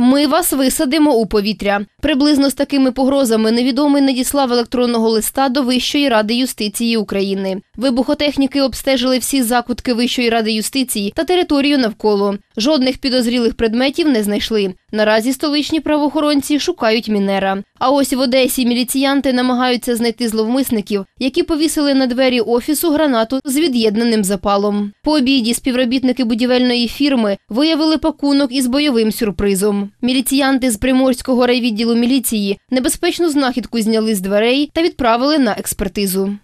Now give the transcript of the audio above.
Ми вас висадимо у повітря. Приблизно з такими погрозами невідомий надіслав електронного листа до Вищої ради юстиції України. Вибухотехніки обстежили всі закутки Вищої ради юстиції та територію навколо. Жодних підозрілих предметів не знайшли. Наразі столичні правоохоронці шукають мінера. А ось в Одесі міліціянти намагаються знайти зловмисників, які повісили на двері офісу гранату з від'єднаним запалом. По обіді співробітники будівельної фірми виявили пакунок із бойовим сюрпризом. Міліціянти з приморського райвідділу міліції небезпечну знахідку зняли з дверей та відправили на експертизу.